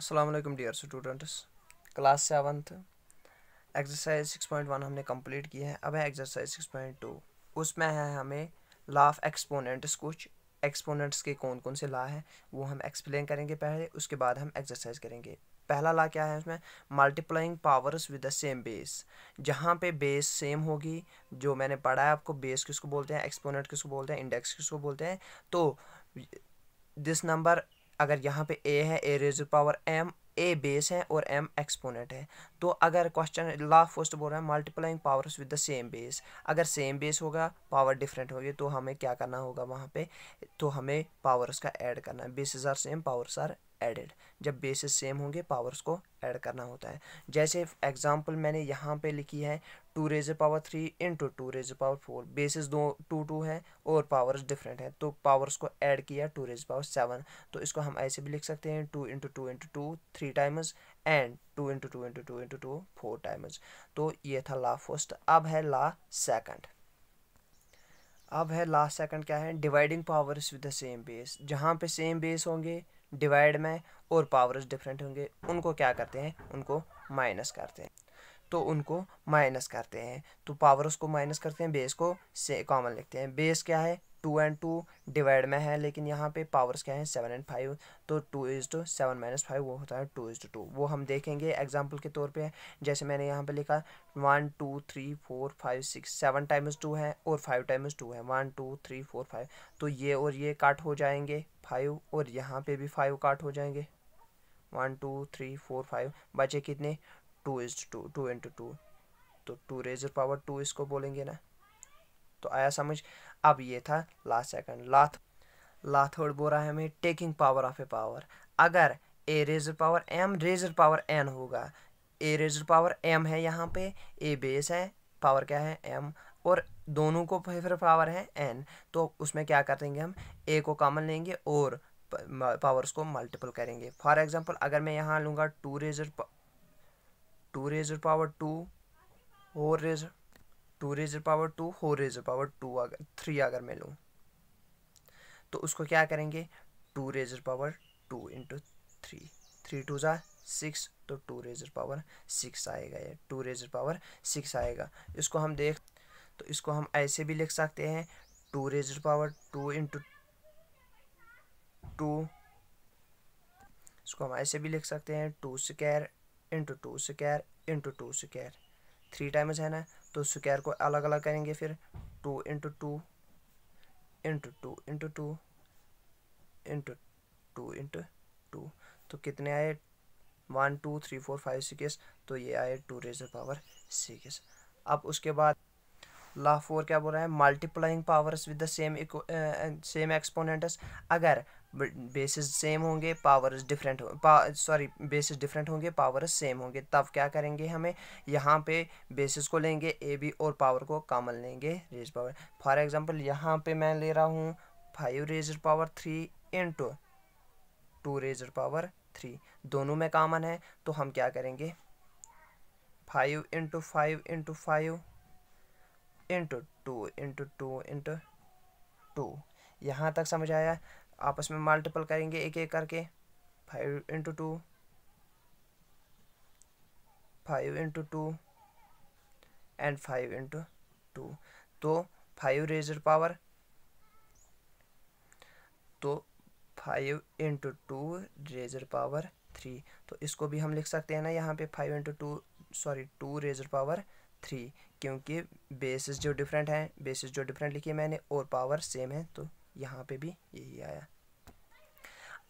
असलकम dear students class seventh exercise six point one हमने complete की है अब है एक्सरसाइज सिक्स पॉइंट टू उसमें है हमें लाफ ऑफ एक्सपोनेंट्स कुछ एक्सपोनेंट्स के कौन कौन से ला हैं वो हम एक्सप्लेन करेंगे पहले उसके बाद हम एक्सरसाइज करेंगे पहला ला क्या है उसमें multiplying powers with the same base जहाँ पे बेस सेम होगी जो मैंने पढ़ा है आपको बेस किसको बोलते हैं एक्सपोनेंट किसको बोलते हैं इंडेक्स किसको बोलते हैं तो दिस नंबर अगर यहाँ पे ए है A raise power M A base है और एम एक्सपोनेंट है तो अगर क्वेश्चन ला फर्स्ट बोल रहे हैं multiplying powers with the same base अगर सेम बेस होगा पावर डिफरेंट होगी तो हमें क्या करना होगा वहाँ पे तो हमें पावर्स का ऐड करना है bases are same powers are added जब बेसिस सेम होंगे पावर्स को ऐड करना होता है जैसे एग्जांपल मैंने यहाँ पे लिखी है two raise power three into two raise power four bases दो टू टू है और पावर्स डिफरेंट हैं तो पावर्स को ऐड किया टू रेज पावर सेवन तो इसको हम ऐसे भी लिख सकते हैं two into two into two three times and two into two into two into two four times तो ये था ला फर्स्ट अब है ला सेकंड अब है लास्ट सेकंड क्या है dividing powers with the same base जहाँ पे सेम बेस होंगे डिवाइड में और पावर्स डिफरेंट होंगे उनको क्या करते हैं उनको माइनस करते हैं तो उनको माइनस करते हैं तो पावर उसको माइनस करते हैं बेस को से कॉमन लिखते हैं बेस क्या है टू एंड टू डिवाइड में है लेकिन यहाँ पे पावर्स क्या है सेवन एंड फाइव तो two is two seven minus five वो होता है टू इज टू टू वो हम देखेंगे एग्जाम्पल के तौर पे जैसे मैंने यहाँ पे लिखा one two three four five six seven times two है और फाइव टाइम्स टू है one two three four five तो ये और ये काट हो जाएंगे फाइव और यहाँ पे भी फाइव काट हो जाएंगे one two three four five बचे कितने two is two two into two तो टू रेजर पावर टू इसको बोलेंगे ना तो आया समझ अब ये था लास्ट सेकंड लाथ लाथवर्ड बोल रहा है हमें taking power of a power अगर a raise to power M raise to power N होगा ए रेजर पावर एम है यहाँ पे ए बेस है पावर क्या है एम और दोनों को फिर पावर है एन तो उसमें क्या कर देंगे हम ए को कॉमन लेंगे और पावर्स को मल्टीपल करेंगे फॉर एग्जांपल अगर मैं यहाँ लूँगा two raise to two razor power two और raise to two razor power two four raise to power two अगर थ्री अगर मैं लूँ तो उसको क्या करेंगे two razor power two into three three two ज़ा सिक्स तो टू रेजर पावर सिक्स आएगा ये टू रेजर पावर सिक्स आएगा इसको हम देख तो इसको हम ऐसे भी लिख सकते हैं two razor power two into two इसको हम ऐसे भी लिख सकते हैं two square into two square into two square three times है ना तो स्क्र को अलग अलग करेंगे फिर two into two into two into two into two into two तो कितने आए one two three four five six तो ये आए टू रेज पावर सिक्स अब उसके बाद ला फोर क्या बोल रहा है multiplying powers with the same same exponents अगर बेसिस सेम होंगे powers different sorry bases different होंगे पावर्स सेम होंगे तब क्या करेंगे हमें यहाँ पे बेसिस को लेंगे ए बी और पावर को कामन लेंगे रेज पावर फॉर एग्जांपल यहाँ पे मैं ले रहा हूँ five razor power three into two razor power three दोनों में कॉमन है तो हम क्या करेंगे five into five into five into two into two into two यहाँ तक समझ आया आपस में मल्टीपल करेंगे एक एक करके five into two five into two and five into two तो फाइव रेजर पावर तो five into two razor power three तो इसको भी हम लिख सकते हैं ना यहाँ पे five into two sorry two razor power three क्योंकि बेसिस जो डिफरेंट हैं बेसिस जो डिफरेंट लिखी मैंने और पावर सेम है तो यहाँ पे भी यही आया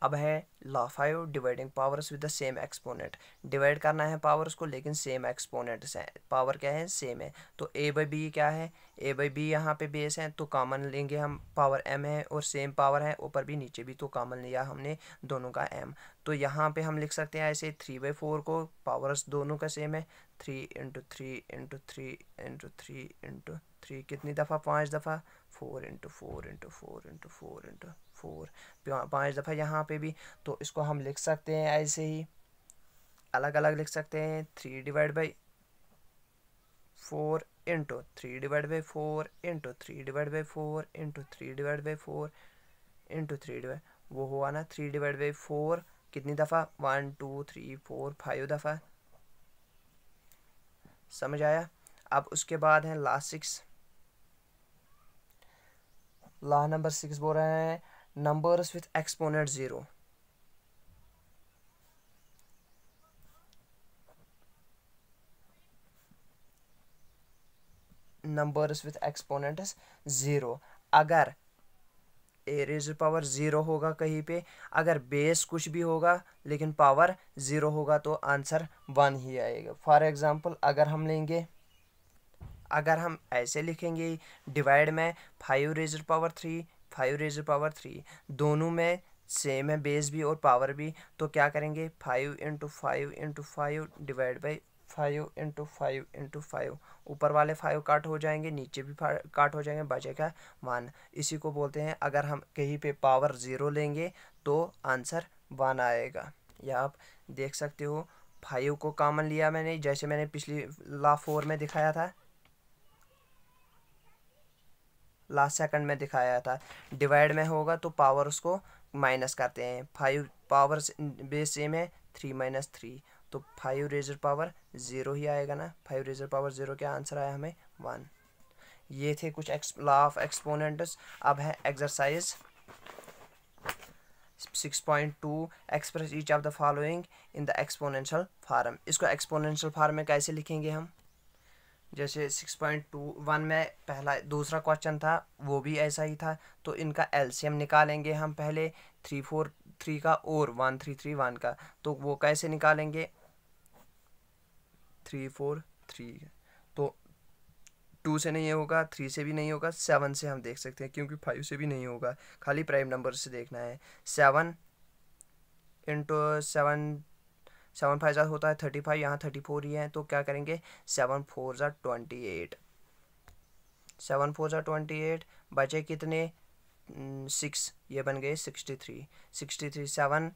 अब है law five dividing powers with the same exponent divide करना है पावर्स को लेकिन सेम एक्सपोनेंट से पावर क्या है सेम है तो ए बाई बी क्या है ए बाई बी यहाँ पे बेस है तो कॉमन लेंगे हम पावर एम है और सेम पावर है ऊपर भी नीचे भी तो कॉमन लिया हमने दोनों का एम तो यहाँ पे हम लिख सकते हैं ऐसे थ्री बाई फोर को पावर्स दोनों का सेम है three into three into three into three into three कितनी दफ़ा पाँच दफ़ा four into four into four into four into four पाँच दफ़ा यहाँ पे भी तो इसको हम लिख सकते हैं ऐसे ही अलग अलग लिख सकते हैं three divide by four into three divide by four into three divide by four into three divide by four into three divide वो हुआ ना थ्री डिवाइड बाई फोर कितनी दफ़ा one two three four five दफ़ा समझ आया अब उसके बाद है last six law number six बोल रहे हैं numbers with exponent zero numbers with exponent zero अगर ए रेज पावर ज़ीरो होगा कहीं पे अगर बेस कुछ भी होगा लेकिन पावर ज़ीरो होगा तो आंसर वन ही आएगा फॉर एग्ज़ाम्पल अगर हम लेंगे अगर हम ऐसे लिखेंगे डिवाइड में five razor power three five razor power three दोनों में सेम है बेस भी और पावर भी तो क्या करेंगे five into five into five divide by five into five into five ऊपर वाले फाइव काट हो जाएंगे नीचे भी काट हो जाएंगे बचेगा वन इसी को बोलते हैं अगर हम कहीं पे पावर ज़ीरो लेंगे तो आंसर वन आएगा या आप देख सकते हो फाइव को कॉमन लिया मैंने जैसे मैंने पिछली ला फोर में दिखाया था लास्ट सेकंड में दिखाया था डिवाइड में होगा तो पावर उसको माइनस करते हैं फाइव पावर बेस सेम है थ्री माइनस थ्री तो फाइव रेजर पावर ज़ीरो ही आएगा ना फाइव रेजर पावर ज़ीरो क्या आंसर आया हमें वन ये थे कुछ एक्स ला ऑफ एक्सपोनेंट्स अब है exercise six point two express each of the following in the exponential form इसको एक्सपोनेंशियल फार्म में कैसे लिखेंगे हम जैसे सिक्स पॉइंट टू वन में पहला दूसरा क्वेश्चन था वो भी ऐसा ही था तो इनका एलसीएम निकालेंगे हम पहले थ्री फोर थ्री का और वन थ्री थ्री वन का तो वो कैसे निकालेंगे थ्री फोर थ्री तो टू से नहीं होगा थ्री से भी नहीं होगा सेवन से हम देख सकते हैं क्योंकि फाइव से भी नहीं होगा खाली प्राइम नंबर से देखना है seven into seven seven five ज्यादा होता है थर्टी फाइव यहाँ थर्टी फोर ही है तो क्या करेंगे सेवन फोर ज़ा ट्वेंटी एट सेवन फोर ज़ा ट्वेंटी एट बचे कितने सिक्स ये बन गए sixty three sixty three seven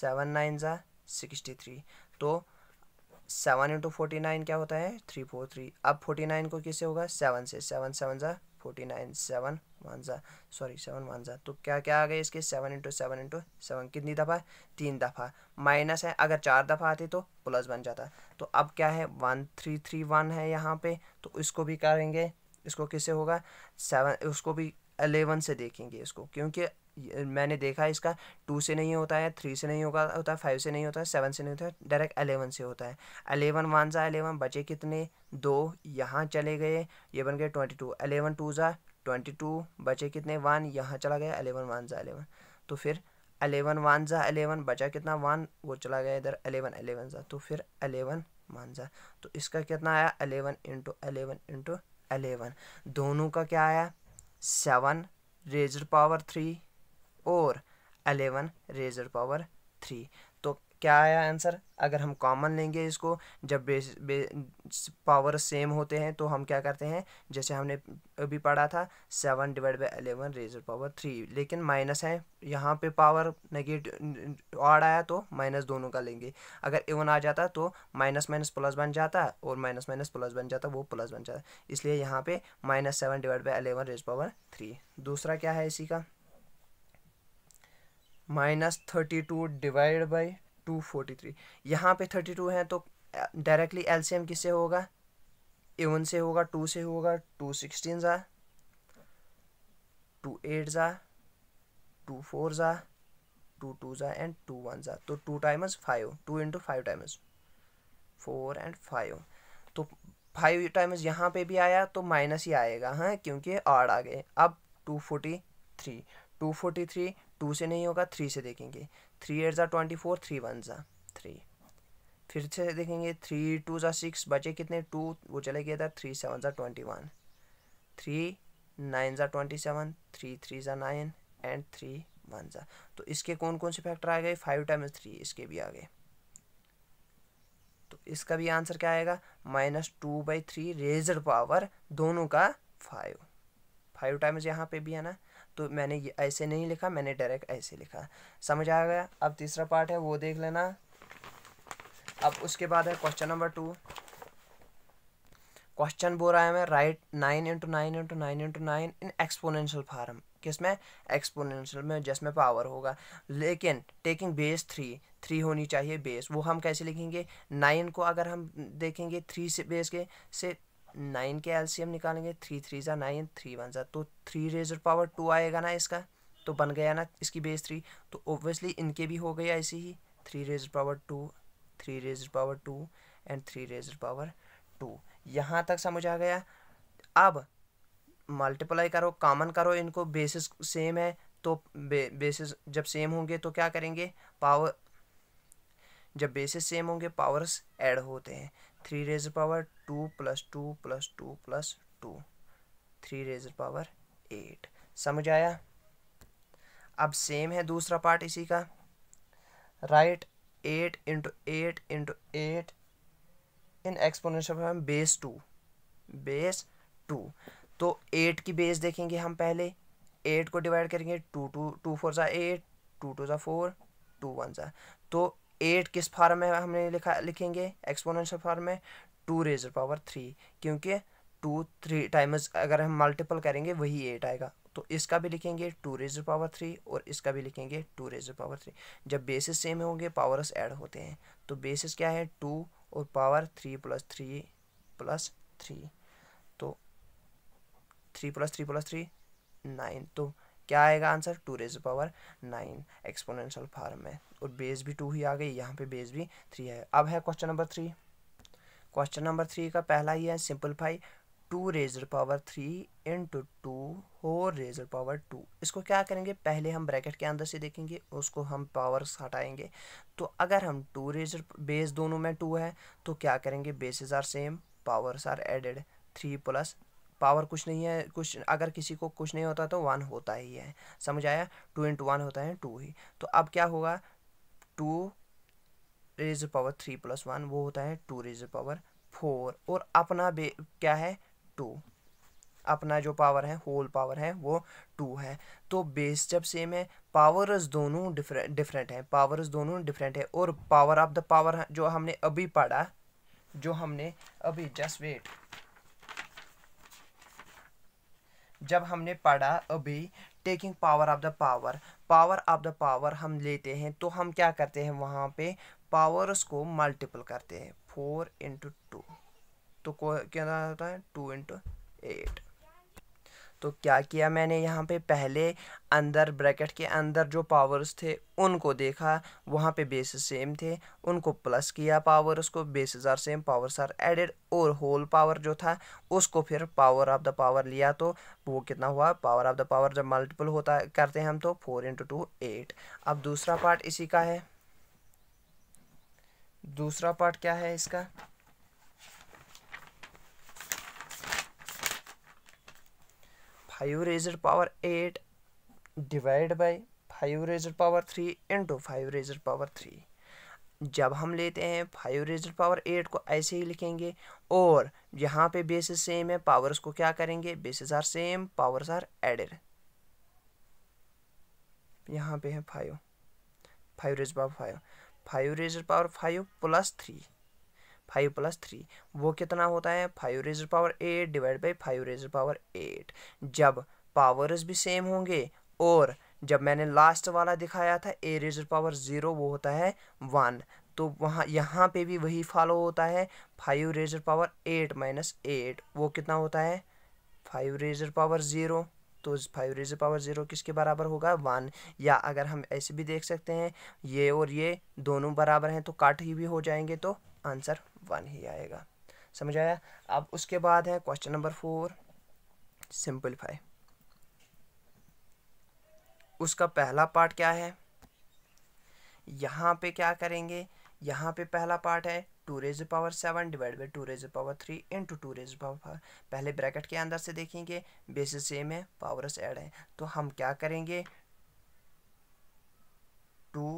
seven nine ज़ा सिक्सटी थ्री तो सेवन इंटू फोर्टी नाइन क्या होता है थ्री फोर थ्री अब फोर्टी नाइन को किससे होगा सेवन से सेवन सेवन ज़ा फोर्टी नाइन सेवन वन ज़ा सॉरी सेवन वन ज़ा तो क्या क्या आ गई इसके seven into seven into seven कितनी दफ़ा तीन दफ़ा माइनस है अगर चार दफ़ा आती तो प्लस बन जाता तो अब क्या है वन थ्री थ्री वन है यहाँ पे तो इसको भी करेंगे इसको किससे होगा सेवन उसको भी अलेवन से देखेंगे इसको क्योंकि मैंने देखा इसका टू से नहीं होता है थ्री से नहीं होगा होता है फाइव से नहीं होता है सेवन से नहीं होता है डायरेक्ट अलेवन से होता है अलेवन वन ज़ा अलेवन बचे कितने दो यहाँ चले गए ये बन गए ट्वेंटी टू अलेवन टू ज़ा ट्वेंटी टू बचे कितने वन यहाँ चला गया अलेवन वन ज़ा अलेवन तो फिर अलेवन वन ज़ा अलेवन बचा कितना वन वो चला गया इधर अलेवन अलेवन ज़ा तो फिर अलेवन वन ज़ा तो इसका कितना आया eleven into eleven into eleven दोनों का क्या आया सेवन रेजर पावर थ्री और अलेवन रेजर पावर थ्री तो क्या आया आंसर अगर हम कॉमन लेंगे इसको जब बेस बे पावर सेम होते हैं तो हम क्या करते हैं जैसे हमने अभी पढ़ा था seven divide by eleven raise to power three लेकिन माइनस है यहाँ पे पावर नेगेटिव ऑड आया तो माइनस दोनों का लेंगे अगर इवन आ जाता तो माइनस माइनस प्लस बन जाता और माइनस माइनस प्लस बन जाता वो प्लस बन जाता इसलिए यहाँ पर minus seven divide by eleven raise power three दूसरा क्या है इसी का minus thirty two divide by two forty three यहाँ पर थर्टी टू है तो डायरेक्टली एम किससे होगा एवन से होगा टू से होगा टू सिक्सटीन ज़ा टू एट ज़ा टू फोर ज़ा टू टू ज़ा एंड टू वन ज़ा तो two times five two into five times four and five तो फाइव टाइम्स यहाँ पे भी आया तो माइनस ही आएगा हाँ क्योंकि आड़ आ गए अब two forty three two forty three two से नहीं होगा थ्री से देखेंगे थ्री एट ज़ा ट्वेंटी फोर थ्री वन ज़ा थ्री फिर से देखेंगे थ्री टू ज़ा सिक्स बचे कितने टू वो चले गया था थ्री सेवन ज़ा ट्वेंटी वन थ्री नाइन ज़ा ट्वेंटी सेवन थ्री थ्री ज़ा नाइन एंड थ्री वन ज़ा तो इसके कौन कौन से फैक्टर आ गए फाइव टाइम्स थ्री इसके भी आ गए तो इसका भी आंसर क्या आएगा minus two by three razor power दोनों का फाइव फाइव टाइम्स यहाँ पे भी है ना तो मैंने ऐसे नहीं लिखा मैंने डायरेक्ट ऐसे लिखा समझ आ गया अब तीसरा पार्ट है वो देख लेना अब उसके बाद है क्वेश्चन नंबर टू क्वेश्चन बोल रहा है मैं right nine into nine into nine into nine in exponential form में एक्सपोनेंशियल में जिसमें पावर होगा लेकिन टेकिंग बेस थ्री थ्री होनी चाहिए बेस वो हम कैसे लिखेंगे नाइन को अगर हम देखेंगे थ्री से बेस के से नाइन के एलसीएम निकालेंगे थ्री थ्री ज़ा नाइन थ्री वन ज़ा तो थ्री रेजर पावर टू आएगा ना इसका तो बन गया ना इसकी बेस थ्री तो ओबियसली इनके भी हो गए ऐसे ही three razor power two three razor power two and three razor power two यहाँ तक समझ आ गया अब मल्टीप्लाई करो कॉमन करो इनको बेसिस सेम है तो बे, बेसिस जब सेम होंगे तो क्या करेंगे पावर जब बेसिस सेम होंगे पावर्स ऐड होते हैं three raise power two plus two plus two plus two three raise power eight समझ आया अब सेम है दूसरा पार्ट इसी का right eight into eight into eight in exponential form base two base two तो एट की बेस देखेंगे हम पहले एट को डिवाइड करेंगे टू टू टू फोर ज़ा एट टू टू ज़ा फोर टू वन ज़ा तो एट किस फार्म में हमने लिखा लिखेंगे एक्सपोनेंशियल फार्म में टू रेजर पावर थ्री क्योंकि टू थ्री टाइम्स अगर हम मल्टीपल करेंगे वही एट आएगा तो इसका भी लिखेंगे टू रेजर पावर थ्री और इसका भी लिखेंगे टू रेजर पावर थ्री जब बेसिस सेम होंगे पावर्स ऐड होते हैं तो बेसिस क्या है टू और power three plus three plus three तो three plus three plus three nine तो क्या आएगा answer two raise power nine exponential form में और बेस भी टू ही आ गई यहाँ पे बेस भी थ्री है अब है question number three question number three का पहला ही है simplify two razor power three into two और रेजर पावर टू इसको क्या करेंगे पहले हम ब्रैकेट के अंदर से देखेंगे उसको हम पावर हटाएंगे तो अगर हम टू रेजर बेस दोनों में टू है तो क्या करेंगे bases are same powers are added three plus power कुछ नहीं है कुछ अगर किसी को कुछ नहीं होता तो वन होता ही है समझ आया टू इंटू वन होता है टू ही तो अब क्या होगा two raise power three plus one वो होता है टू रेज पावर फोर और अपना बे क्या है टू अपना जो पावर है होल पावर है वो टू है तो बेस जब सेम है पावर्स दोनों डिफरेंट डिफरेंट हैं पावर्स दोनों डिफरेंट है और पावर ऑफ द पावर जो हमने अभी पढ़ा जो हमने अभी जस्ट वेट जब हमने पढ़ा अभी taking power of the power power of the power हम लेते हैं तो हम क्या करते हैं वहाँ पे पावर्स को मल्टीपल करते हैं फोर इंटू टू तो क्या होता है टू इंटू एट तो क्या किया मैंने यहाँ पे पहले अंदर ब्रैकेट के अंदर जो पावर्स थे उनको देखा वहाँ पे बेस सेम थे उनको प्लस किया पावर्स को bases are same powers are added और होल पावर जो था उसको फिर पावर ऑफ द पावर लिया तो वो कितना हुआ पावर ऑफ द पावर जब मल्टीपल होता करते हैं हम तो फोर इंटू टू एट अब दूसरा पार्ट इसी का है दूसरा पार्ट क्या है इसका five razor power eight divide by five razor power three into five razor power three जब हम लेते हैं फाइव रेजर पावर एट को ऐसे ही लिखेंगे और यहाँ पे बेसिस सेम है पावर्स को क्या करेंगे bases are same powers are added यहाँ पे है five five razor power five five razor power five plus three five plus three वो कितना होता है five razor power eight divide by five razor power eight जब पावर्स भी same होंगे और जब मैंने लास्ट वाला दिखाया था ए रेजर पावर ज़ीरो वो होता है वन तो वहाँ यहाँ पे भी वही फॉलो होता है five razor power eight minus eight वो कितना होता है फाइव रेजर पावर ज़ीरो तो फाइव रेजर पावर ज़ीरो किसके बराबर होगा वन या अगर हम ऐसे भी देख सकते हैं ये और ये दोनों बराबर हैं तो काट ही भी हो जाएंगे तो आंसर वन ही आएगा समझ आया अब उसके बाद है क्वेश्चन नंबर फोर सिंपलीफाई उसका पहला पार्ट क्या है यहाँ पे क्या करेंगे यहाँ पे पहला पार्ट है two raise power seven divide by two raise power three into two raise power five पहले ब्रैकेट के अंदर से देखेंगे बेसिस सेम है पावरस एड है तो हम क्या करेंगे टू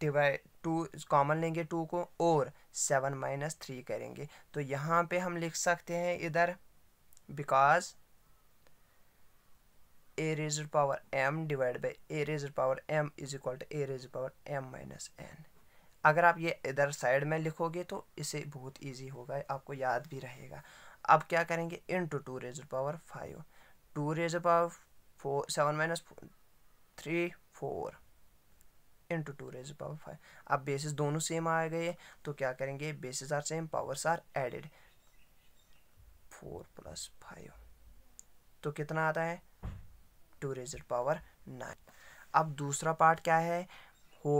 डिवाइड टू कॉमन लेंगे टू को और सेवन माइनस थ्री करेंगे तो यहाँ पे हम लिख सकते हैं इधर because a raise power m divide by a raise power m is equal to a raise power m minus n अगर आप ये इधर साइड में लिखोगे तो इसे बहुत इजी होगा आपको याद भी रहेगा अब क्या करेंगे into two raise power five two raise power four seven minus three four second two two raise power five अब बेसिस दोनों सेम आ गए तो क्या करेंगे bases are same powers are added four plus five तो कितना आता है टू रेज पावर नाइन अब दूसरा पार्ट क्या है हो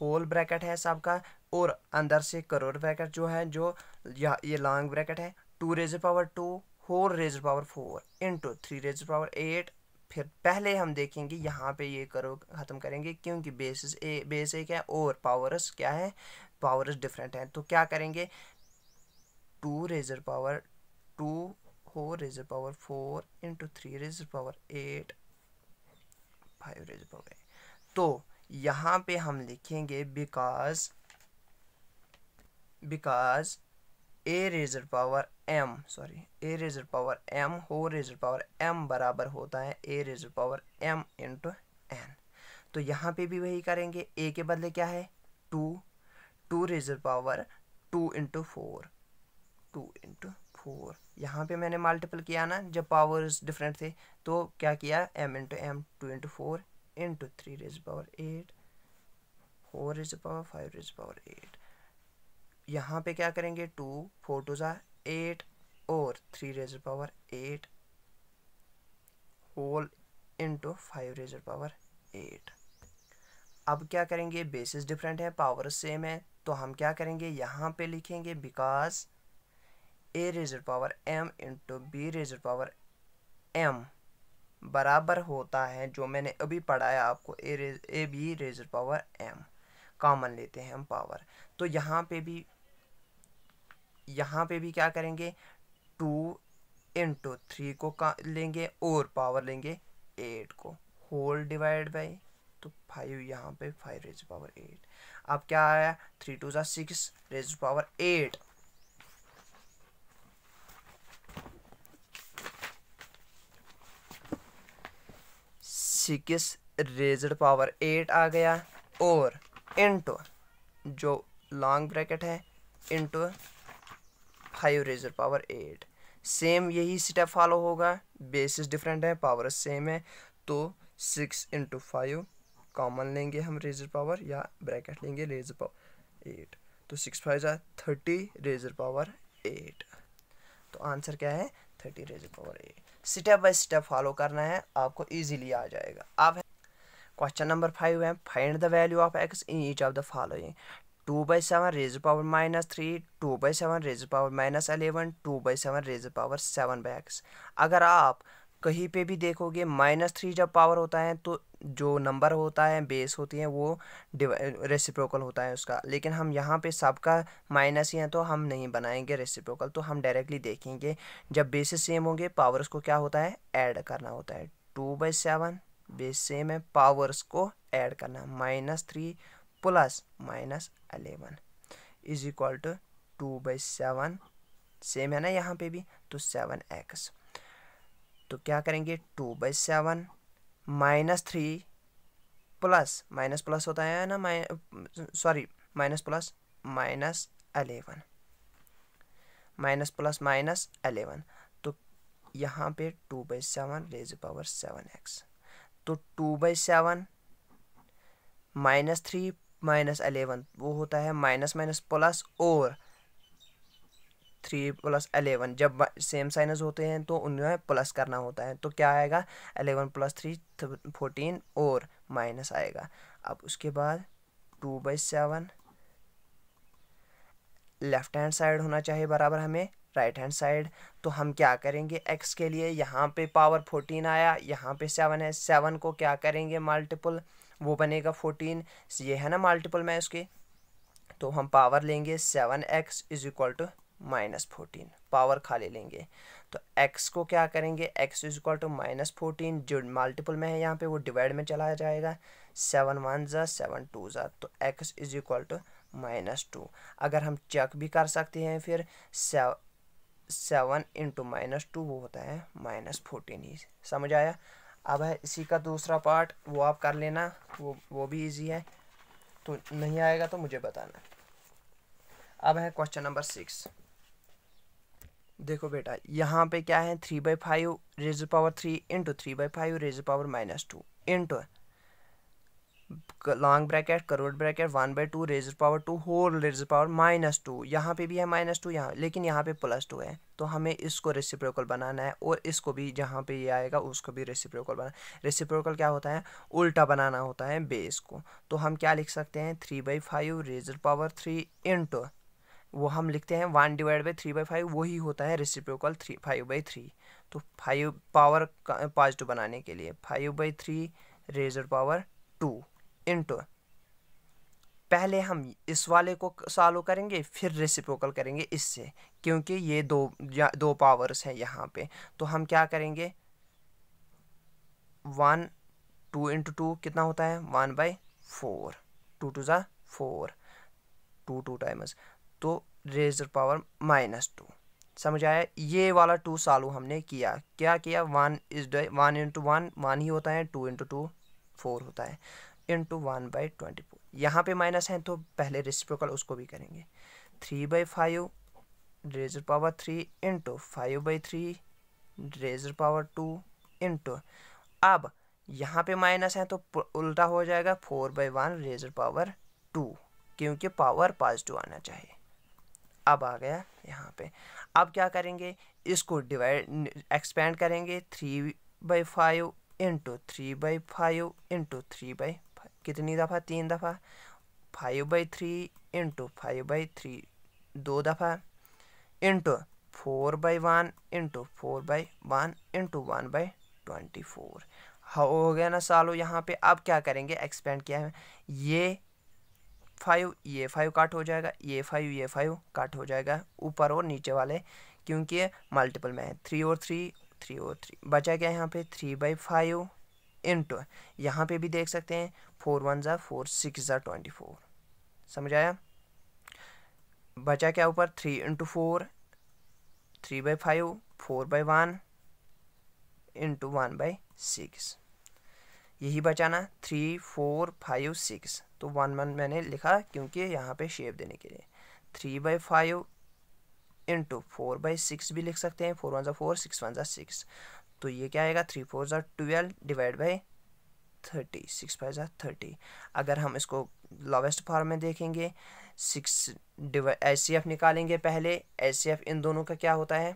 होल ब्रैकेट है सबका और अंदर से करोड़ ब्रैकेट जो है जो यह ये लॉन्ग ब्रैकेट है two raise power two whole raise power four into three raise power eight फिर पहले हम देखेंगे यहाँ पे ये करो ख़त्म करेंगे क्योंकि बेसिस ए बेस एक है और पावरस क्या है पावर्स डिफरेंट हैं तो क्या करेंगे two razor power two four raise to power four into three razor power eight five razor power eight तो यहाँ पे हम लिखेंगे because because a raise to power m sorry a raise to power m whole razor power m बराबर होता है a raise to power m into n तो यहाँ पे भी वही करेंगे ए के बदले क्या है two two razor power two into four two into four यहाँ पे मैंने मल्टीपल किया ना जब पावर्स डिफरेंट थे तो क्या किया m into m two into four into three raise power eight four raise power five raise power eight यहाँ पे क्या करेंगे टू फोर टू ज़ा एट और three razor power eight whole into five razor power eight अब क्या करेंगे bases different है पावर सेम है तो हम क्या करेंगे यहाँ पे लिखेंगे because a raise to power m into b raise to power m बराबर होता है जो मैंने अभी पढ़ाया आपको a raise a b raise to power m common लेते हैं हम पावर तो यहाँ पे भी यहाँ पे भी क्या करेंगे टू इंटू थ्री को का लेंगे और पावर लेंगे एट को होल डिवाइड बाई तो फाइव यहाँ पे फाइव रेज पावर एट अब क्या आया थ्री टू जो six raise power eight six raised power eight आ गया और इंटू जो लॉन्ग ब्रैकेट है into five razor power eight same यही स्टेप फॉलो होगा बेसिस डिफरेंट है पावर सेम है तो सिक्स इंटू फाइव कॉमन लेंगे हम रेजर पावर या ब्रैकेट लेंगे रेजर पावर एट तो सिक्स फाइव जाए थर्टी रेजर पावर एट तो आंसर क्या है thirty raiser power eight step by step follow करना है आपको ईजीली आ जाएगा आप क्वेश्चन नंबर फाइव है find the value of x in each of the following two by seven raise power minus three two by seven raise power minus eleven two by seven raise power seven by x अगर आप कहीं पे भी देखोगे minus three जब power होता है तो जो नंबर होता है बेस होती है वो रेसिप्रोकल होता है उसका लेकिन हम यहाँ पे सबका माइनस ही है तो हम नहीं बनाएंगे रेसिप्रोकल तो हम डायरेक्टली देखेंगे जब बेसिस सेम होंगे पावर्स को क्या होता है ऐड करना होता है two by seven base same है पावर्स को ऐड करना minus three plus minus eleven is equal to two by seven same है ना यहाँ पे भी तो सेवन एक्स तो क्या करेंगे two by seven minus three plus minus plus होता है ना my sorry minus plus minus eleven minus plus minus eleven तो यहाँ पे two by seven raise power seven x तो two by seven minus three minus eleven वो होता है माइनस माइनस प्लस और थ्री प्लस अलेवन जब सेम साइनस होते हैं तो उनमें प्लस करना होता है तो क्या आएगा अलेवन प्लस थ्री फोर्टीन और माइनस आएगा अब उसके बाद two by seven left hand side होना चाहिए बराबर हमें राइट हैंड साइड तो हम क्या करेंगे एक्स के लिए यहाँ पे पावर फोर्टीन आया यहाँ पे सेवन है सेवन को क्या करेंगे मल्टीपल वो बनेगा फोर्टीन ये है ना मल्टीपल में उसके तो हम पावर लेंगे seven x is equal to minus fourteen power खाली लेंगे तो एक्स को क्या करेंगे x is equal to minus fourteen जो मल्टीपल में है यहाँ पे वो डिवाइड में चलाया जाएगा सेवन वन ज़ा सेवन टू ज़ा तो x is equal to minus two अगर हम चेक भी कर सकते हैं फिर सेवन इंटू माइनस टू वो होता है माइनस फोर्टीन ही समझ आया अब है इसी का दूसरा पार्ट वो आप कर लेना वो वो भी इजी है तो नहीं आएगा तो मुझे बताना अब है क्वेश्चन नंबर सिक्स देखो बेटा यहाँ पे क्या है three by five raise power three into three by five raise power minus two into long bracket करोड़ bracket one by two razor power two whole raiser power minus two यहाँ पे भी है माइनस टू यहाँ लेकिन यहाँ पे plus two है तो हमें इसको रेसिप्रोकल बनाना है और इसको भी जहाँ पे ये आएगा उसको भी रेसिप्रोकल बना रेसिप्रोकल क्या होता है उल्टा बनाना होता है बेस को तो हम क्या लिख सकते हैं three by five razor power three into वो हम लिखते हैं one divide by three by five वही होता है reciprocal three five by three तो फाइव पावर पॉजिटिव बनाने के लिए five by three razor power two into पहले हम इस वाले को सॉल्व करेंगे फिर रेसिप्रोकल करेंगे इससे क्योंकि ये दो दो पावर्स हैं यहाँ पे तो हम क्या करेंगे वन टू इंटू टू कितना होता है one by four two two ज़ा फोर टू टू टाइम्स तो रेजर पावर माइनस टू समझ आया ये वाला टू सॉल्व हमने किया क्या किया one is one into one one ही होता है टू इंटू टू फोर होता है into one by twenty four यहाँ पर माइनस हैं तो पहले रिसिप्रोकल उसको भी करेंगे three by five razor power three into five by three razor power two into अब यहाँ पे माइनस है तो उल्टा हो जाएगा four by one raiser power two क्योंकि पावर पॉजिटिव आना चाहिए अब आ गया यहाँ पे अब क्या करेंगे इसको डिवाइड एक्सपेंड करेंगे three by five into three by five into three by कितनी दफ़ा तीन दफ़ा five by three into five by three दो दफ़ा into four by one into four by one into one by twenty four हो गया ना सालों यहाँ पे अब क्या करेंगे एक्सपेंड किया है ये फाइव ये फाइव काट हो जाएगा ये फाइव ये फाइव काट हो जाएगा ऊपर और नीचे वाले क्योंकि मल्टीपल में है थ्री और थ्री थ्री और थ्री बचा गया यहाँ पे थ्री बाई फाइव इनटू यहाँ पे भी देख सकते हैं फोर वन ज़ा फोर सिक्स ज़ा ट्वेंटी फोर समझ आया बचा क्या ऊपर three into four three by five four by one into one by six यही बचाना थ्री फोर फाइव सिक्स तो वन वन मैंने लिखा क्योंकि यहाँ पे शेप देने के लिए three by five into four by six भी लिख सकते हैं फोर वन ज़ा फोर सिक्स वन ज़ा सिक्स तो ये क्या आएगा थ्री फोर ज़ार twelve divide by thirty six five ज़ार थर्टी अगर हम इसको लोवेस्ट फॉर्म में देखेंगे six divide S C F निकालेंगे पहले एस सी एफ इन दोनों का क्या होता है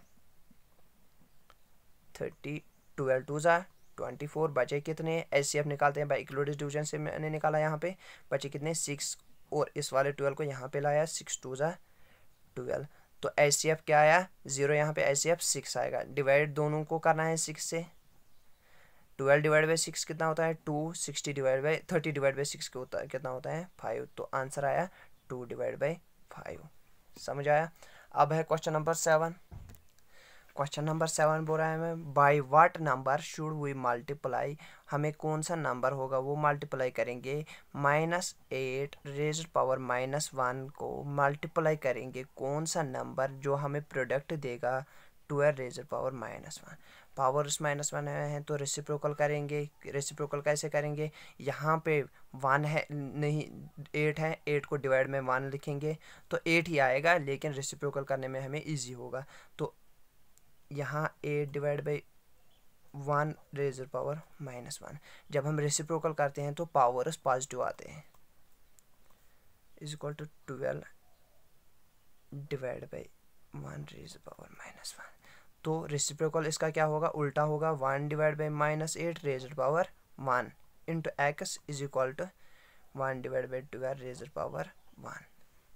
थर्टी ट्वेल्व टू ज़ार ट्वेंटी फोर बचे कितने एस सी एफ निकालते हैं बाई इक्लोडिस डिवीजन से मैंने निकाला यहाँ पे बचे कितने सिक्स और इस वाले ट्वेल्व को यहाँ पे लाया सिक्स टू ज़ार ट्वेल्व तो एच सी एफ क्या आया जीरो यहाँ पे एच सी एफ सिक्स आएगा डिवाइड दोनों को करना है सिक्स से ट्वेल्व डिवाइड बाई सिक्स कितना होता है two sixty divide by thirty divide by six कितना होता है फाइव तो आंसर आया टू डिवाइड बाई फाइव समझ आया अब है question number seven question number seven बोल रहा है हमें by what number should we multiply हमें कौन सा नंबर होगा वो मल्टीप्लाई करेंगे minus eight raise power minus one को मल्टीप्लाई करेंगे कौन सा नंबर जो हमें प्रोडक्ट देगा twelve raise power minus one powers minus one है तो रेसिप्रोकल करेंगे रेसिप्रोकल कैसे करेंगे यहाँ पे वन है नहीं एट है एट को डिवाइड में वन लिखेंगे तो एट ही आएगा लेकिन रेसिप्रोकल करने में हमें इजी होगा तो यहाँ a divide by one raiser power minus one जब हम रेसिप्रोकल करते हैं तो पावर्स पॉजिटिव आते हैं is equal to twelve divide by one raiser power minus one तो रेसिप्रोकल इसका क्या होगा उल्टा होगा one divide by minus eight raiser power one into x is equal to one divide by twelve raiser power one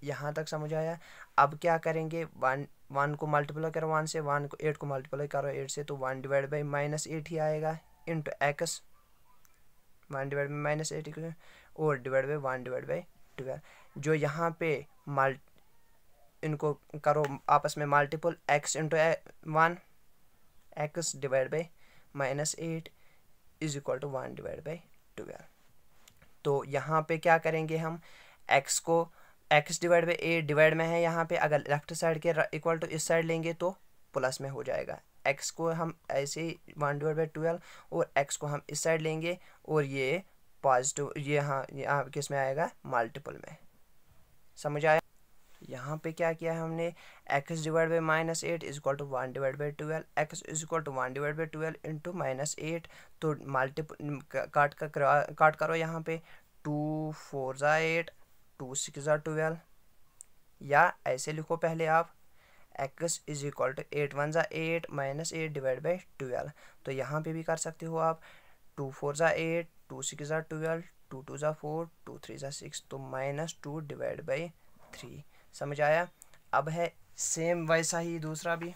यहाँ तक समझ आया अब क्या करेंगे वन वन को मल्टीप्लाई करो वन से वन को एट को मल्टीप्लाई करो एट से तो one divide by minus eight ही आएगा into x one divide by minus eight equation और divide by one divide by twelve जो यहाँ पे मल्ट इनको करो आपस में multiple x into one x divide by minus eight is equal to one divide by twelve तो यहाँ पे क्या करेंगे हम एक्स को x divide by a divide में है यहाँ पे अगर लेफ्ट साइड के इक्वल टू इस साइड लेंगे तो प्लस में हो जाएगा एक्स को हम ऐसे ही वन डिवाइड बाई ट्वेल्व और एक्स को हम इस साइड लेंगे और ये पॉजिटिव ये हाँ यहाँ किस में आएगा मल्टीपल में समझ आया यहाँ पे क्या किया है हमने x divide by minus eight is equal to one divide by twelve x is equal to one divide by twelve into minus eight तो मल्टीपल काट का काट करो यहाँ पे टू फोर ज़ा एट टू सिक्स ज़ार ट्वेल्व या ऐसे लिखो पहले आप x is equal to eight one ज़ा eight minus eight divide by twelve तो यहाँ पे भी कर सकते हो आप टू फोर ज़ा एट टू सिक्स ज़ा ट्वेल्व टू टू ज़ा फोर टू थ्री ज़ा सिक्स तो minus two divide by three समझ आया अब है सेम वैसा ही दूसरा भी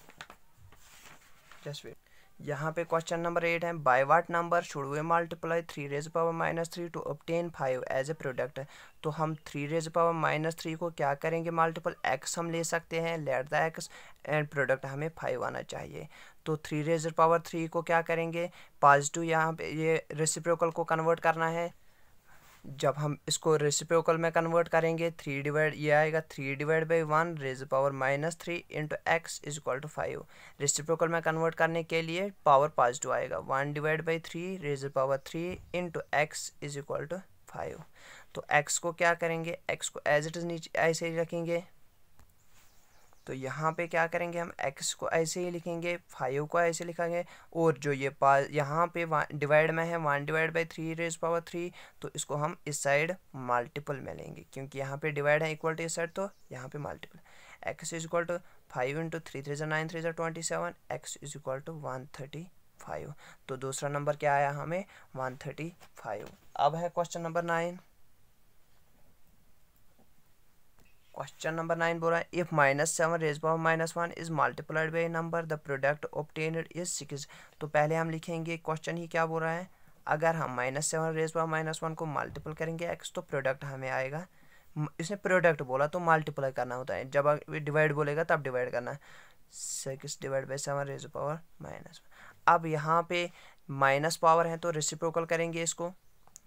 जस्ट वेट यहाँ पे क्वेश्चन नंबर एट है by what number should we multiply three raise power minus three to obtain five as a product तो हम three raise power minus three को क्या करेंगे मल्टीपल एक्स हम ले सकते हैं let the x and product हमें फाइव आना चाहिए तो थ्री रेज पावर थ्री को क्या करेंगे पॉजिटिव यहाँ पे ये रेसिप्रोकल को कन्वर्ट करना है जब हम इसको रेसिप्रोकल में कन्वर्ट करेंगे थ्री डिवाइड ये आएगा three divide by one raise power minus three into x is equal to five reciprocal में कन्वर्ट करने के लिए पावर पॉजिटिव आएगा one divide by three raise power three into x is equal to five तो x को क्या करेंगे x को एज इट इज़ नीचे ऐसे ही रखेंगे तो यहाँ पे क्या करेंगे हम एक्स को ऐसे ही लिखेंगे फाइव को ऐसे लिखेंगे और जो ये पा यहाँ पे डिवाइड में है one divide by three raise power three तो इसको हम इस साइड मल्टीपल में लेंगे क्योंकि यहाँ पे डिवाइड है इक्वल टू इस साइड तो यहाँ पे multiple x is equal to five into three three जो नाइन थ्री जो twenty seven x is equal to one thirty five तो दूसरा नंबर क्या आया हमें वन थर्टी फाइव अब है question number nine number nine बोल बोला है if minus seven raise power minus one is multiplied by number the product obtained is six तो पहले हम लिखेंगे क्वेश्चन ही क्या बोल रहा है अगर हम minus seven raise power minus one को मल्टीपल करेंगे एक्स तो प्रोडक्ट हमें आएगा इसने प्रोडक्ट बोला तो मल्टीप्लाई करना होता है जब डिवाइड बोलेगा तब डिवाइड करना six divide by seven raise power minus अब यहाँ पे माइनस पावर है तो रिसिप्रोकल करेंगे इसको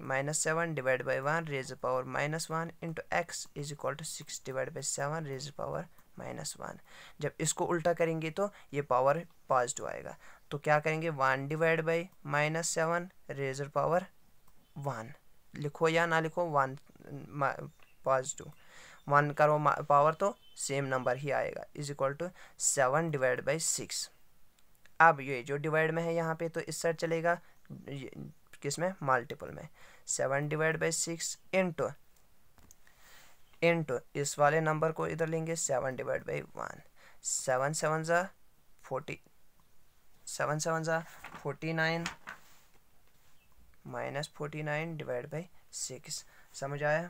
minus seven divide by one raise power minus one into x is equal to six divide by seven raise power minus one जब इसको उल्टा करेंगे तो ये पावर पॉजिटिव आएगा तो क्या करेंगे one divide by minus seven razor power one लिखो या ना लिखो वन पॉजिटिव वन करो पावर तो सेम नंबर ही आएगा is equal to seven divide by six अब ये जो डिवाइड में है यहाँ पे तो इस साइड चलेगा किस में मल्टीपल में seven divide by six into into इस वाले नंबर को इधर लेंगे seven divide by one seven seven ज़ा फोर्टी सेवन सेवन ज़ा forty nine minus forty nine divide by six समझ आया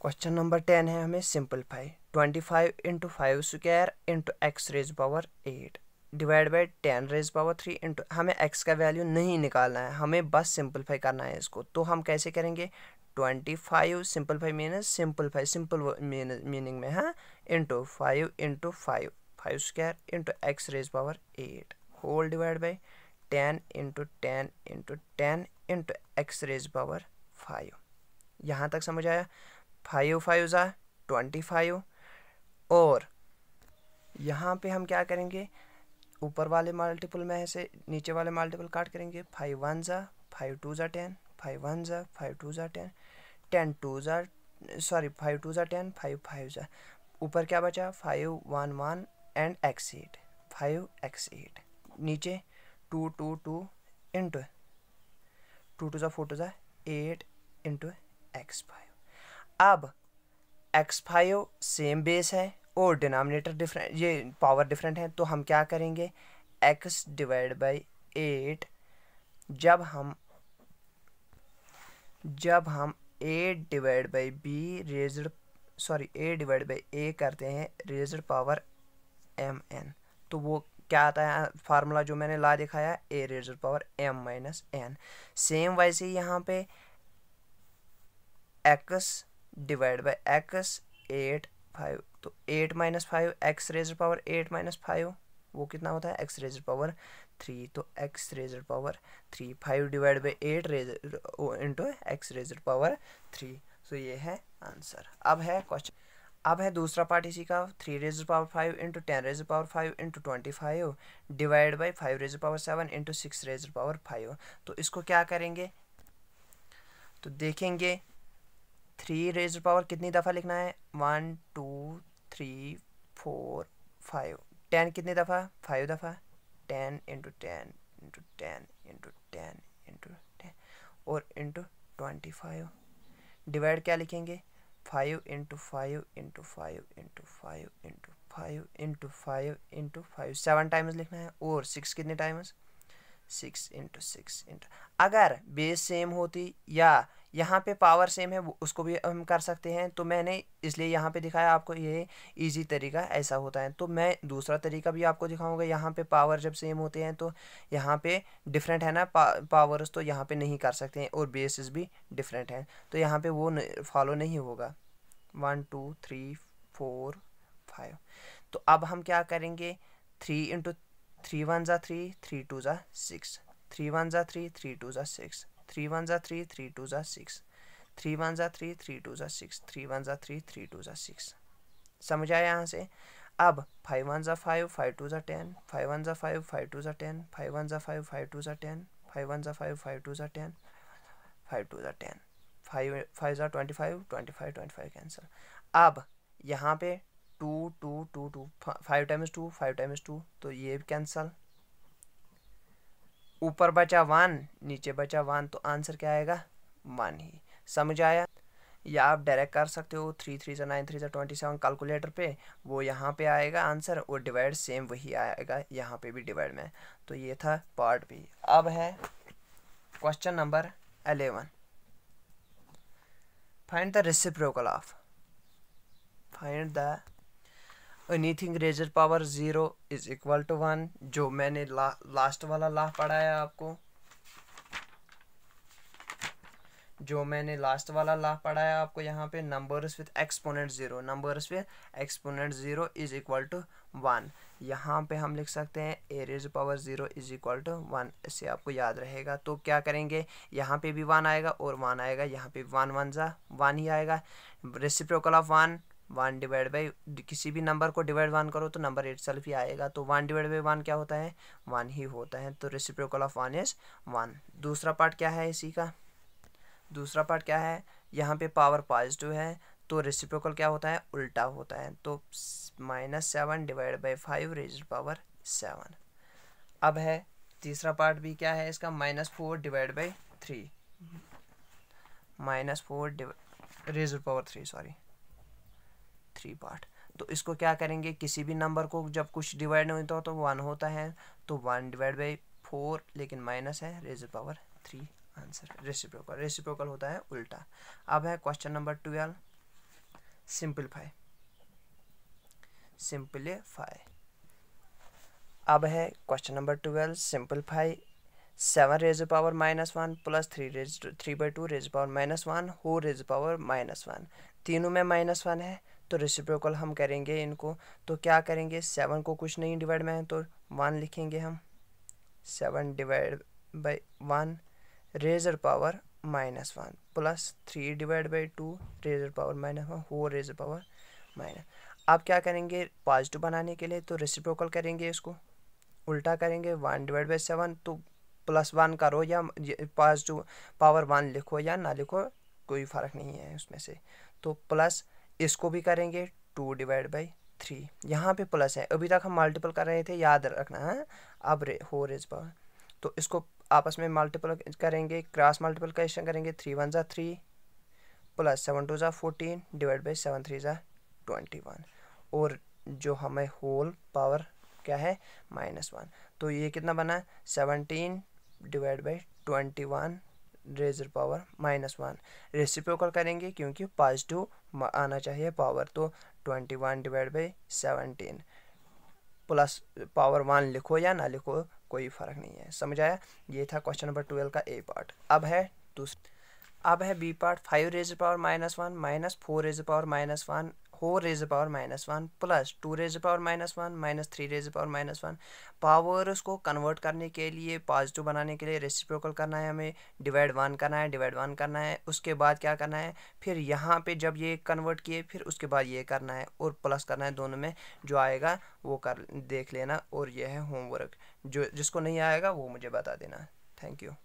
क्वेश्चन नंबर टेन है हमें simplify twenty five into five square into x raise power eight divide by ten raise power three into हमें x का value नहीं निकालना है हमें बस सिंपलफाई करना है इसको तो हम कैसे करेंगे twenty five simplify means simplify simple meaning में है into five into five five square into x raise power eight whole divide by ten into ten into ten into x raise power five यहाँ तक समझ आया five five ज़ा twenty five और यहाँ पे हम क्या करेंगे ऊपर वाले मल्टीपल में से नीचे वाले मल्टीपल काट करेंगे फाइव वन ज़ा फाइव टू ज़ा टेन फाइव वन ज़ा फाइव टू ज़ा टेन टेन टू ज़ा सॉरी फाइव टू ज़ा टेन फाइव फाइव ज़ा ऊपर क्या बचा five one one and x eight five x eight नीचे two two two into two two ज़ा फोर टू ज़ा एट इंटू एक्स फाइव अब एक्स फाइव सेम बेस है और डिनामिनेटर डिफरेंट ये पावर डिफरेंट है तो हम क्या करेंगे एक्स डिवाइड बाई एट जब हम जब हम a divide by b raised sorry a divide by a करते हैं रेजड पावर एम एन तो वो क्या आता है फार्मूला जो मैंने ला दिखाया a raised power m minus n same वैसे ही यहाँ पे x divide by x eight five तो eight minus five x raiser power eight minus five वो कितना होता है एक्स रेजर पावर थ्री तो x raiser power three five divide by eight raiser into x raiser power three तो ये है answer अब है क्वेश्चन अब है दूसरा पार्ट इसी का three raise power five into ten raise power five into twenty five divide by five raise power seven into six raise power five तो इसको क्या करेंगे तो देखेंगे थ्री रेज पावर कितनी दफ़ा लिखना है one two three four five ten कितनी दफ़ा फाइव दफ़ा ten into ten into ten into ten into ten और इंटू ट्वेंटी फाइव डिवाइड क्या लिखेंगे five into five into five into five into five into five into five seven times लिखना है और six कितने times six into six into अगर base same होती या यहाँ पे पावर सेम है उसको भी हम कर सकते हैं तो मैंने इसलिए यहाँ पे दिखाया आपको ये इजी तरीका ऐसा होता है तो मैं दूसरा तरीका भी आपको दिखाऊंगा यहाँ पे पावर जब सेम होते हैं तो यहाँ पे डिफरेंट है ना पा, पावर्स तो यहाँ पे नहीं कर सकते हैं और बेसिस भी डिफरेंट हैं तो यहाँ पर वो फॉलो नहीं होगा one two three four five तो अब हम क्या करेंगे थ्री इंटू थ्री वन ज़ा थ्री थ्री टू ज़ा सिक्स थ्री वन ज़ा थ्री थ्री टू ज़ा सिक्स थ्री वन ज़ा थ्री थ्री टू ज़ा सिक्स थ्री वन ज़ा थ्री थ्री टू ज़ा सिक्स थ्री वन ज़ा थ्री थ्री टू ज़ा सिक्स समझ आया यहाँ से अब फाइव वन ज़ा फाइव फाइव टू ज़ा टेन फाइव वन ज़ा फाइव फाइव टू ज़ा टेन फाइव वन ज़ा फाइव फाइव टू ज़ा टेन फाइव वन ज़ा फाइव फाइव टू ज़ा टेन फाइव टू ज़ा टेन फाइव फाइव ज़ा twenty five twenty five twenty five cancel अब यहाँ पे two two two two five times two five times two तो ये कैंसल ऊपर बचा वन नीचे बचा वन तो आंसर क्या आएगा वन ही समझ आया या आप डायरेक्ट कर सकते हो थ्री थ्री ज़ा नाइन थ्री ज़ा ट्वेंटी सेवन कैलकुलेटर पे वो यहाँ पे आएगा आंसर और डिवाइड सेम वही आएगा यहाँ पे भी डिवाइड में तो ये था पार्ट बी अब है question number eleven find the reciprocal of find the anything raiser power zero is equal to one जो मैंने ला लास्ट वाला ला पढ़ाया आपको जो मैंने लास्ट वाला ला पढ़ाया आपको यहाँ पे numbers with exponent zero numbers with exponent zero is equal to one यहाँ पे हम लिख सकते हैं a raise power zero is equal to one इससे आपको याद रहेगा तो क्या करेंगे यहाँ पे भी वन आएगा और वन आएगा यहाँ पे वन वन ज़ा वन ही आएगा reciprocal of one one divide by किसी भी नंबर को डिवाइड वन करो तो नंबर एट सेल्फ ही आएगा तो वन डिवाइड बाई वन क्या होता है वन ही होता है तो reciprocal of one is one दूसरा पार्ट क्या है इसी का दूसरा पार्ट क्या है यहाँ पे पावर पॉजिटिव है तो रेसिप्रोकल क्या होता है उल्टा होता है तो minus seven divide by five raise power seven अब है तीसरा पार्ट भी क्या है इसका minus four divide by three minus four raise power three sorry three part तो इसको क्या करेंगे किसी भी नंबर को जब कुछ डिवाइड नहीं होता तो वन होता है तो वन डिवाइड बाई फोर लेकिन माइनस है raise power three answer reciprocal reciprocal होता है उल्टा अब है question number twelve simplify simplify अब है question number twelve simplify seven raise power minus one plus three raise three by two raise power minus one whole raise power minus one तीनों में minus one है तो reciprocal हम करेंगे इनको तो क्या करेंगे सेवन को कुछ नहीं डिवाइड में तो वन लिखेंगे हम seven divide by one raiser power minus one plus three divide by two razor power minus one whole razor power minus अब क्या करेंगे पॉजिटिव बनाने के लिए तो रेसिप्रोकल करेंगे इसको उल्टा करेंगे वन डिवाइड बाई सेवन तो प्लस वन करो या पॉजिटिव पावर वन लिखो या ना लिखो कोई फ़र्क नहीं है उसमें से तो प्लस इसको भी करेंगे टू डिवाइड बाई थ्री यहाँ पे प्लस है अभी तक हम मल्टीपल कर रहे थे याद रखना है हाँ? अब रे हो रेज पावर तो इसको आपस में मल्टीपल करेंगे क्रॉस मल्टीपल कैशन करेंगे थ्री वन ज़ा थ्री प्लस सेवन टू ज़ा fourteen divide by seven three ज़ा ट्वेंटी वन और जो हमें होल पावर क्या है माइनस वन तो ये कितना बना seventeen divide by twenty one raiser power minus one reciprocal करेंगे क्योंकि पॉजिटिव आना चाहिए पावर तो twenty one divide by seventeen plus power one लिखो या ना लिखो कोई फ़र्क नहीं है समझ आया ये था क्वेश्चन नंबर ट्वेल्व का ए पार्ट अब है दूसरा अब है b part five raise power minus one minus four raise power minus one four raise power minus one plus two raise power minus one minus three raise power minus one powers को convert करने के लिए positive बनाने के लिए reciprocal करना है हमें डिवाइड वन करना है डिवाइड वन करना है उसके बाद क्या करना है फिर यहाँ पे जब ये कन्वर्ट किए फिर उसके बाद ये करना है और प्लस करना है दोनों में जो आएगा वो कर देख लेना और यह है होमवर्क जो जिसको नहीं आएगा वो मुझे बता देना थैंक यू